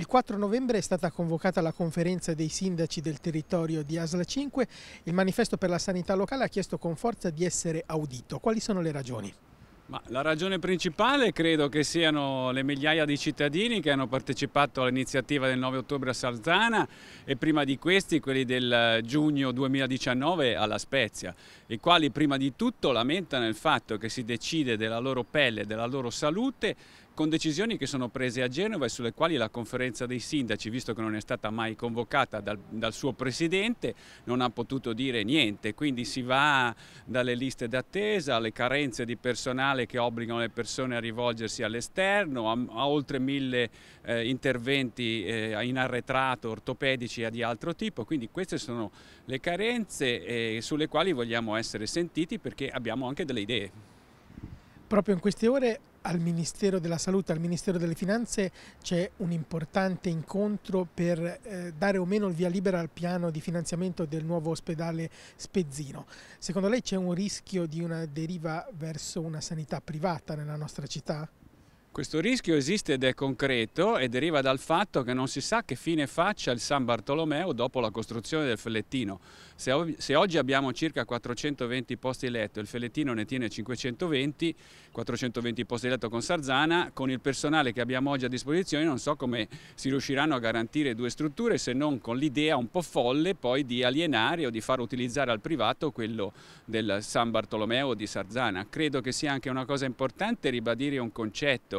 Il 4 novembre è stata convocata la conferenza dei sindaci del territorio di Asla 5. Il manifesto per la sanità locale ha chiesto con forza di essere audito. Quali sono le ragioni? Ma la ragione principale credo che siano le migliaia di cittadini che hanno partecipato all'iniziativa del 9 ottobre a Salzana e prima di questi quelli del giugno 2019 alla Spezia, i quali prima di tutto lamentano il fatto che si decide della loro pelle, e della loro salute con decisioni che sono prese a Genova e sulle quali la conferenza dei sindaci, visto che non è stata mai convocata dal, dal suo presidente, non ha potuto dire niente. Quindi si va dalle liste d'attesa alle carenze di personale che obbligano le persone a rivolgersi all'esterno, a, a, oltre mille eh, interventi eh, in arretrato, ortopedici e di altro tipo. Quindi queste sono le carenze eh, sulle quali vogliamo essere sentiti perché abbiamo anche delle idee. Proprio in queste ore al Ministero della Salute, al Ministero delle Finanze c'è un importante incontro per eh, dare o meno il via libera al piano di finanziamento del nuovo ospedale Spezzino. Secondo lei c'è un rischio di una deriva verso una sanità privata nella nostra città? Questo rischio esiste ed è concreto e deriva dal fatto che non si sa che fine faccia il San Bartolomeo dopo la costruzione del Fellettino. Se, se, oggi abbiamo circa 420 posti letto, il Fellettino ne tiene 520, 420 posti letto con Sarzana, con il personale che abbiamo oggi a disposizione non so come si riusciranno a garantire due strutture se non con l'idea un po' folle poi di alienare o di far utilizzare al privato quello del San Bartolomeo o di Sarzana. Credo che sia anche una cosa importante ribadire un concetto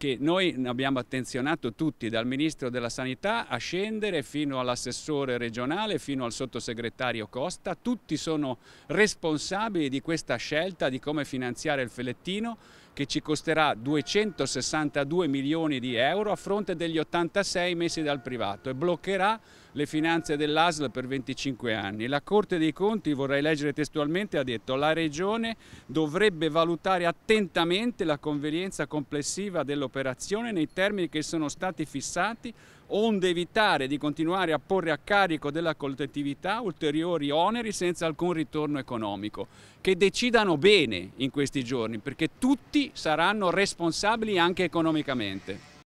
che noi abbiamo attenzionato tutti, dal Ministro della Sanità a scendere fino all'assessore regionale, fino al sottosegretario Costa, tutti sono responsabili di questa scelta di come finanziare il Felettino che ci costerà 262 milioni di euro a fronte degli 86 messi dal privato e bloccherà le finanze dell'ASL per 25 anni. La Corte dei Conti, vorrei leggere testualmente, ha detto che la Regione dovrebbe valutare attentamente la convenienza complessiva dell'operazione operazione nei termini che sono stati fissati onde evitare di continuare a porre a carico della collettività ulteriori oneri senza alcun ritorno economico. Che decidano bene in questi giorni perché tutti saranno responsabili anche economicamente.